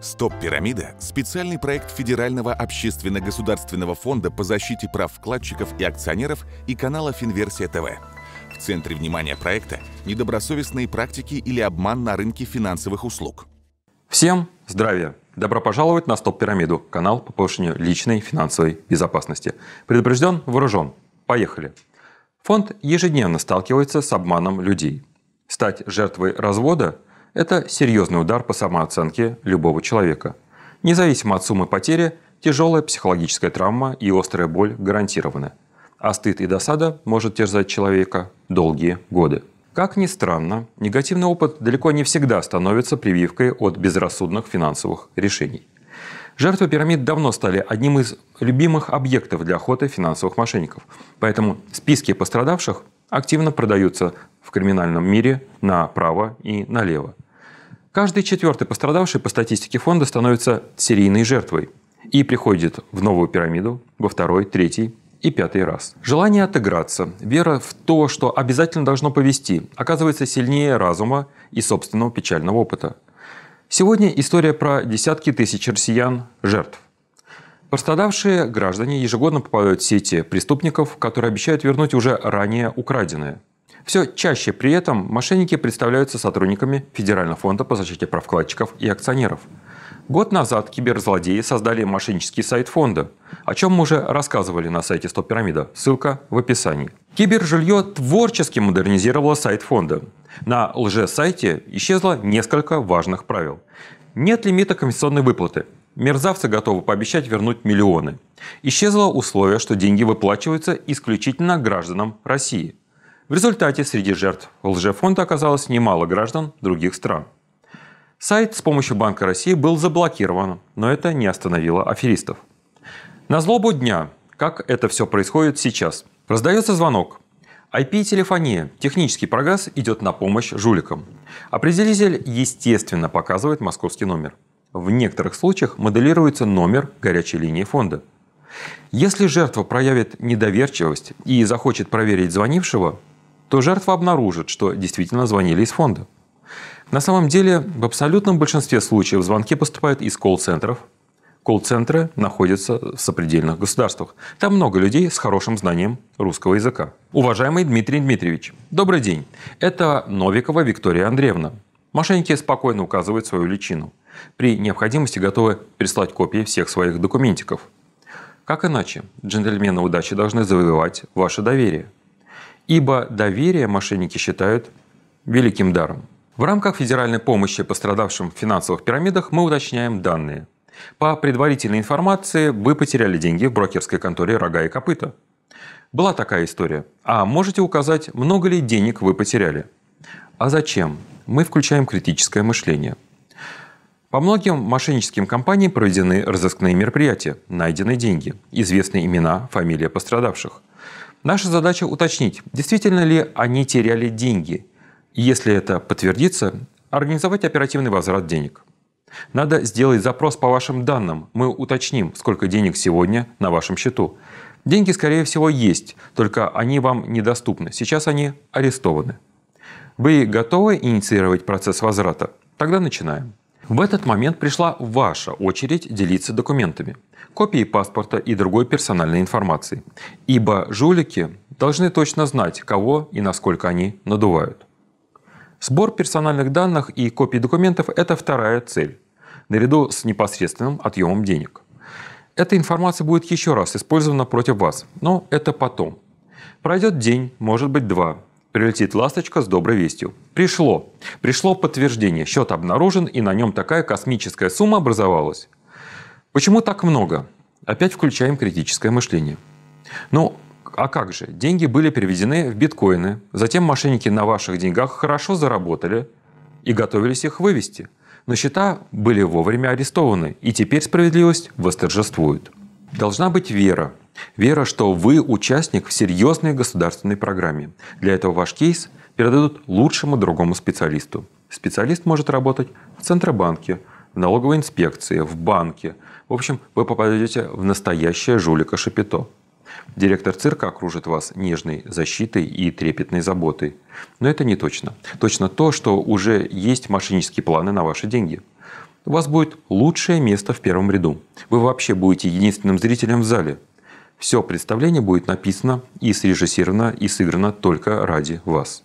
Стоп-пирамида – специальный проект Федерального общественно-государственного фонда по защите прав вкладчиков и акционеров и канала «Финверсия ТВ». В центре внимания проекта – недобросовестные практики или обман на рынке финансовых услуг. Всем здравия! Добро пожаловать на «Стоп-пирамиду» – канал по повышению личной финансовой безопасности. Предупрежден, вооружен. Поехали! Фонд ежедневно сталкивается с обманом людей. Стать жертвой развода – это серьезный удар по самооценке любого человека. Независимо от суммы потери, тяжелая психологическая травма и острая боль гарантированы. А стыд и досада может терзать человека долгие годы. Как ни странно, негативный опыт далеко не всегда становится прививкой от безрассудных финансовых решений. Жертвы пирамид давно стали одним из любимых объектов для охоты финансовых мошенников. Поэтому списки пострадавших активно продаются в криминальном мире направо и налево. Каждый четвертый пострадавший по статистике фонда становится серийной жертвой и приходит в новую пирамиду во второй, третий и пятый раз. Желание отыграться, вера в то, что обязательно должно повести, оказывается сильнее разума и собственного печального опыта. Сегодня история про десятки тысяч россиян – жертв. Пострадавшие граждане ежегодно попадают в сети преступников, которые обещают вернуть уже ранее украденное. Все чаще при этом мошенники представляются сотрудниками Федерального фонда по защите прав вкладчиков и акционеров. Год назад киберзлодеи создали мошеннический сайт фонда, о чем мы уже рассказывали на сайте Стоп Пирамида, ссылка в описании. Кибержилье творчески модернизировало сайт фонда. На лже-сайте исчезло несколько важных правил. Нет лимита комиссионной выплаты. Мерзавцы готовы пообещать вернуть миллионы. Исчезло условие, что деньги выплачиваются исключительно гражданам России. В результате среди жертв лжефонда оказалось немало граждан других стран. Сайт с помощью Банка России был заблокирован, но это не остановило аферистов. На злобу дня, как это все происходит сейчас, раздается звонок. IP-телефония, технический прогресс идет на помощь жуликам. Определитель, естественно, показывает московский номер. В некоторых случаях моделируется номер горячей линии фонда. Если жертва проявит недоверчивость и захочет проверить звонившего, то жертва обнаружит, что действительно звонили из фонда. На самом деле, в абсолютном большинстве случаев звонки поступают из колл-центров. Колл-центры находятся в сопредельных государствах. Там много людей с хорошим знанием русского языка. Уважаемый Дмитрий Дмитриевич, добрый день. Это Новикова Виктория Андреевна. Мошенники спокойно указывают свою личину. При необходимости готовы прислать копии всех своих документиков. Как иначе? Джентльмены удачи должны завоевать ваше доверие ибо доверие мошенники считают великим даром. В рамках федеральной помощи пострадавшим в финансовых пирамидах мы уточняем данные. По предварительной информации, вы потеряли деньги в брокерской конторе «Рога и копыта». Была такая история. А можете указать, много ли денег вы потеряли? А зачем? Мы включаем критическое мышление. По многим мошенническим компаниям проведены разыскные мероприятия, найдены деньги, известны имена, фамилия пострадавших. Наша задача уточнить, действительно ли они теряли деньги, если это подтвердится, организовать оперативный возврат денег. Надо сделать запрос по вашим данным. Мы уточним, сколько денег сегодня на вашем счету. Деньги, скорее всего, есть, только они вам недоступны. Сейчас они арестованы. Вы готовы инициировать процесс возврата? Тогда начинаем. В этот момент пришла ваша очередь делиться документами копии паспорта и другой персональной информации. Ибо жулики должны точно знать, кого и насколько они надувают. Сбор персональных данных и копий документов – это вторая цель, наряду с непосредственным отъемом денег. Эта информация будет еще раз использована против вас, но это потом. Пройдет день, может быть два, прилетит ласточка с доброй вестью. Пришло. Пришло подтверждение, счет обнаружен и на нем такая космическая сумма образовалась. Почему так много? Опять включаем критическое мышление. Ну, а как же? Деньги были переведены в биткоины, затем мошенники на ваших деньгах хорошо заработали и готовились их вывести. Но счета были вовремя арестованы, и теперь справедливость восторжествует. Должна быть вера. Вера, что вы участник в серьезной государственной программе. Для этого ваш кейс передадут лучшему другому специалисту. Специалист может работать в Центробанке, в налоговой инспекции, в банке. В общем, вы попадете в настоящее жулика Шапито. Директор цирка окружит вас нежной защитой и трепетной заботой. Но это не точно. Точно то, что уже есть мошеннические планы на ваши деньги. У вас будет лучшее место в первом ряду. Вы вообще будете единственным зрителем в зале. Все представление будет написано и срежиссировано и сыграно только ради вас.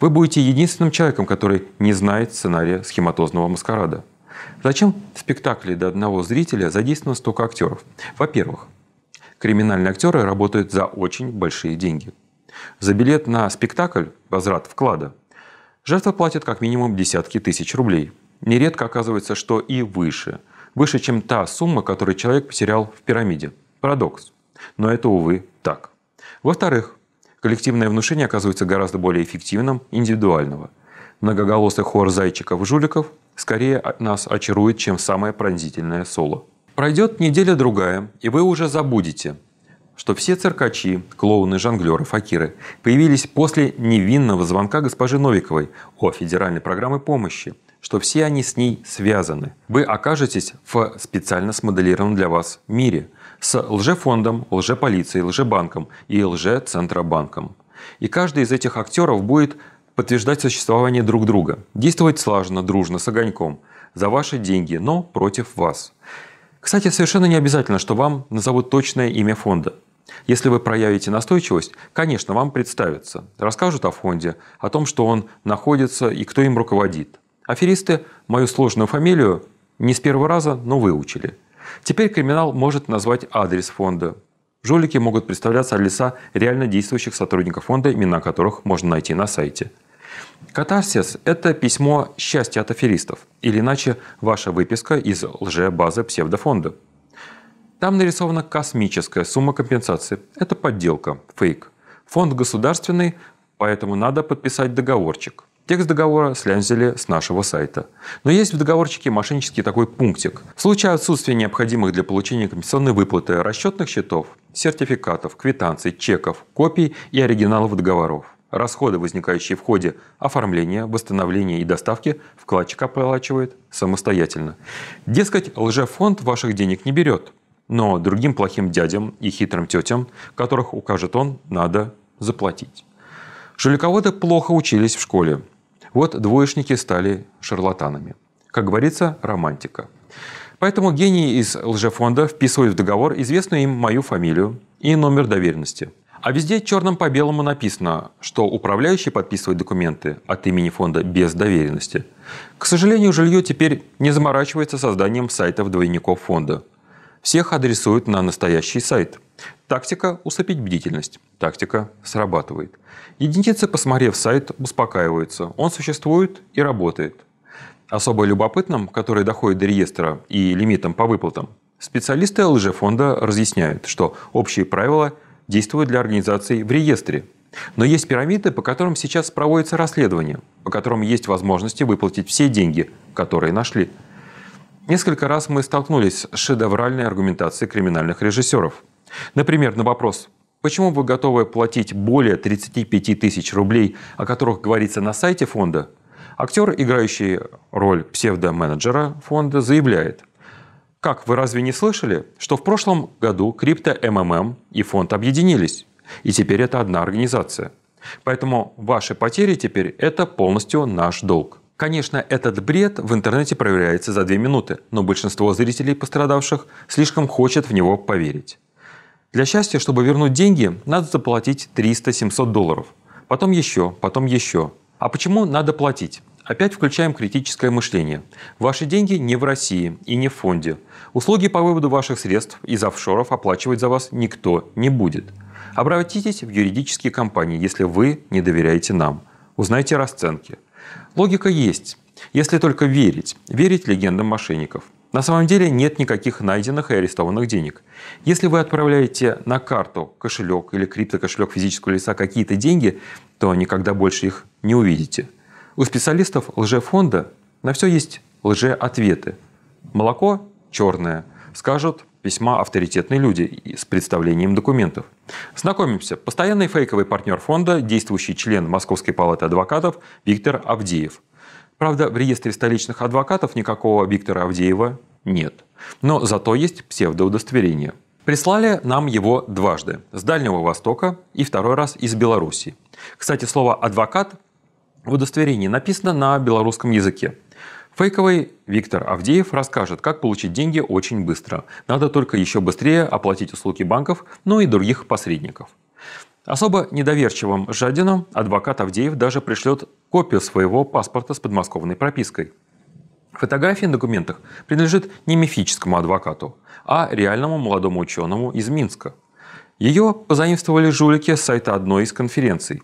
Вы будете единственным человеком, который не знает сценария схематозного маскарада – Зачем в спектакле до одного зрителя задействовано столько актеров? Во-первых, криминальные актеры работают за очень большие деньги. За билет на спектакль, возврат вклада, жертва платит как минимум десятки тысяч рублей. Нередко оказывается, что и выше. Выше, чем та сумма, которую человек потерял в пирамиде. Парадокс. Но это, увы, так. Во-вторых, коллективное внушение оказывается гораздо более эффективным индивидуального. Многоголосый хор зайчиков-жуликов и скорее нас очарует, чем самое пронзительное соло. Пройдет неделя-другая, и вы уже забудете, что все циркачи, клоуны, жонглеры, факиры появились после невинного звонка госпожи Новиковой о федеральной программе помощи, что все они с ней связаны. Вы окажетесь в специально смоделированном для вас мире с лжефондом, лжеполицией, лжебанком и лжецентробанком. И каждый из этих актеров будет подтверждать существование друг друга, действовать слаженно, дружно, с огоньком, за ваши деньги, но против вас. Кстати, совершенно не обязательно, что вам назовут точное имя фонда. Если вы проявите настойчивость, конечно, вам представятся, расскажут о фонде, о том, что он находится и кто им руководит. Аферисты мою сложную фамилию не с первого раза, но выучили. Теперь криминал может назвать адрес фонда, Жулики могут представляться лица реально действующих сотрудников фонда, имена которых можно найти на сайте. Катарсис – это письмо счастья от аферистов, или иначе ваша выписка из лже-базы псевдофонда. Там нарисована космическая сумма компенсации. Это подделка, фейк. Фонд государственный, поэтому надо подписать договорчик. Текст договора слянзили с нашего сайта. Но есть в договорчике мошеннический такой пунктик. В случае отсутствия необходимых для получения комиссионной выплаты расчетных счетов, сертификатов, квитанций, чеков, копий и оригиналов договоров, расходы, возникающие в ходе оформления, восстановления и доставки, вкладчик оплачивает самостоятельно. Дескать, лжефонд ваших денег не берет, но другим плохим дядям и хитрым тетям, которых укажет он, надо заплатить. Шулиководы плохо учились в школе, вот двоечники стали шарлатанами. Как говорится, романтика. Поэтому гений из лжефонда вписывает в договор известную им мою фамилию и номер доверенности. А везде черным по белому написано, что управляющий подписывает документы от имени фонда без доверенности. К сожалению, жилье теперь не заморачивается созданием сайтов двойников фонда всех адресуют на настоящий сайт. Тактика – усыпить бдительность. Тактика срабатывает. Единицы, посмотрев сайт, успокаиваются. Он существует и работает. Особо любопытным, которые доходят до реестра и лимитам по выплатам, специалисты ЛЖ фонда разъясняют, что общие правила действуют для организаций в реестре. Но есть пирамиды, по которым сейчас проводится расследование, по которым есть возможности выплатить все деньги, которые нашли – Несколько раз мы столкнулись с шедевральной аргументацией криминальных режиссеров. Например, на вопрос «Почему вы готовы платить более 35 тысяч рублей, о которых говорится на сайте фонда?» Актер, играющий роль псевдоменеджера фонда, заявляет – как вы разве не слышали, что в прошлом году крипто МММ и фонд объединились, и теперь это одна организация. Поэтому ваши потери теперь это полностью наш долг. Конечно, этот бред в интернете проверяется за две минуты, но большинство зрителей пострадавших слишком хочет в него поверить. Для счастья, чтобы вернуть деньги, надо заплатить 300-700 долларов. Потом еще, потом еще. А почему надо платить? Опять включаем критическое мышление. Ваши деньги не в России и не в фонде. Услуги по выводу ваших средств из офшоров оплачивать за вас никто не будет. Обратитесь в юридические компании, если вы не доверяете нам. Узнайте расценки. Логика есть, если только верить, верить легендам мошенников. На самом деле нет никаких найденных и арестованных денег. Если вы отправляете на карту, кошелек или криптокошелек физического лица какие-то деньги, то никогда больше их не увидите. У специалистов лжефонда на все есть лжеответы. Молоко черное, скажут весьма авторитетные люди с представлением документов. Знакомимся. Постоянный фейковый партнер фонда, действующий член Московской палаты адвокатов Виктор Авдеев. Правда, в реестре столичных адвокатов никакого Виктора Авдеева нет. Но зато есть псевдоудостоверение. Прислали нам его дважды – с Дальнего Востока и второй раз из Беларуси. Кстати, слово «адвокат» в удостоверении написано на белорусском языке. Фейковый Виктор Авдеев расскажет, как получить деньги очень быстро. Надо только еще быстрее оплатить услуги банков, ну и других посредников. Особо недоверчивым жадинам адвокат Авдеев даже пришлет копию своего паспорта с подмосковной пропиской. Фотография на документах принадлежит не мифическому адвокату, а реальному молодому ученому из Минска. Ее позаимствовали жулики с сайта одной из конференций.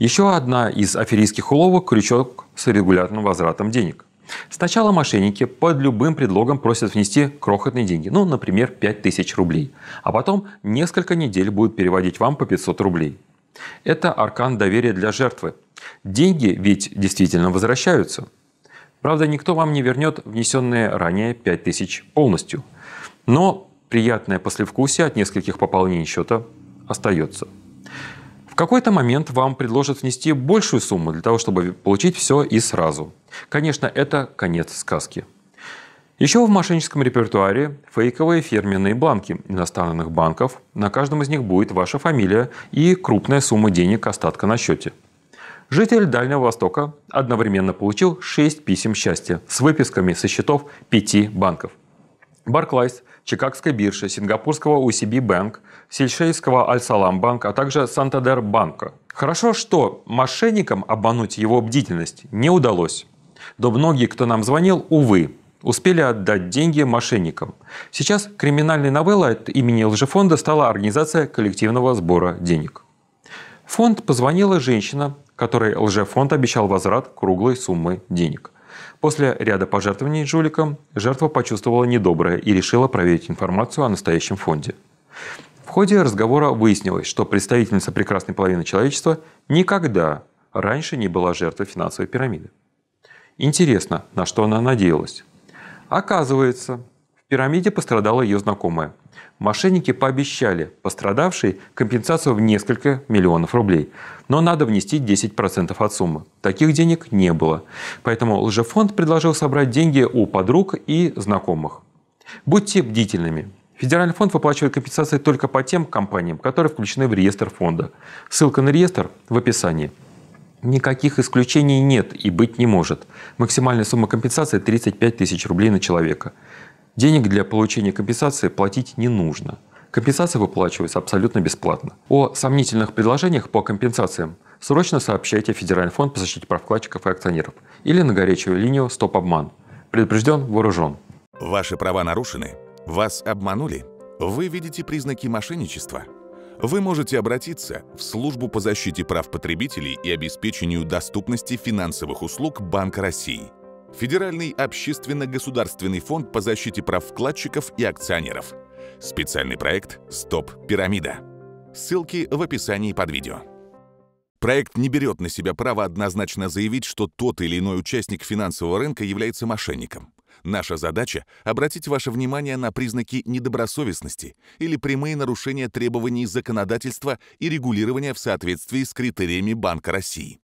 Еще одна из аферийских уловок – крючок с регулярным возвратом денег – Сначала мошенники под любым предлогом просят внести крохотные деньги, ну, например, 5000 рублей, а потом несколько недель будут переводить вам по 500 рублей. Это аркан доверия для жертвы. Деньги ведь действительно возвращаются. Правда, никто вам не вернет внесенные ранее 5000 полностью. Но приятное послевкусие от нескольких пополнений счета остается. В какой-то момент вам предложат внести большую сумму для того, чтобы получить все и сразу. Конечно, это конец сказки. Еще в мошенническом репертуаре фейковые фирменные бланки иностранных банков. На каждом из них будет ваша фамилия и крупная сумма денег остатка на счете. Житель Дальнего Востока одновременно получил 6 писем счастья с выписками со счетов 5 банков. Барклайс, Чикагской биржи, Сингапурского UCB Bank, Сельшейского Аль-Салам Банк, а также Сантадер Банка. Хорошо, что мошенникам обмануть его бдительность не удалось. До многие, кто нам звонил, увы, успели отдать деньги мошенникам. Сейчас криминальной новеллой от имени лжефонда стала организация коллективного сбора денег. фонд позвонила женщина, которой лжефонд обещал возврат круглой суммы денег – После ряда пожертвований жуликам жертва почувствовала недоброе и решила проверить информацию о настоящем фонде. В ходе разговора выяснилось, что представительница прекрасной половины человечества никогда раньше не была жертвой финансовой пирамиды. Интересно, на что она надеялась. Оказывается, пирамиде пострадала ее знакомая. Мошенники пообещали пострадавшей компенсацию в несколько миллионов рублей, но надо внести 10% от суммы. Таких денег не было, поэтому лжефонд предложил собрать деньги у подруг и знакомых. Будьте бдительными. Федеральный фонд выплачивает компенсации только по тем компаниям, которые включены в реестр фонда. Ссылка на реестр в описании. Никаких исключений нет и быть не может. Максимальная сумма компенсации – 35 тысяч рублей на человека. Денег для получения компенсации платить не нужно. Компенсация выплачивается абсолютно бесплатно. О сомнительных предложениях по компенсациям срочно сообщайте в Федеральный фонд по защите прав вкладчиков и акционеров или на горячую линию «Стоп обман». Предупрежден, вооружен. Ваши права нарушены? Вас обманули? Вы видите признаки мошенничества? Вы можете обратиться в Службу по защите прав потребителей и обеспечению доступности финансовых услуг Банка России – Федеральный общественно-государственный фонд по защите прав вкладчиков и акционеров. Специальный проект «Стоп пирамида». Ссылки в описании под видео. Проект не берет на себя право однозначно заявить, что тот или иной участник финансового рынка является мошенником. Наша задача — обратить ваше внимание на признаки недобросовестности или прямые нарушения требований законодательства и регулирования в соответствии с критериями Банка России.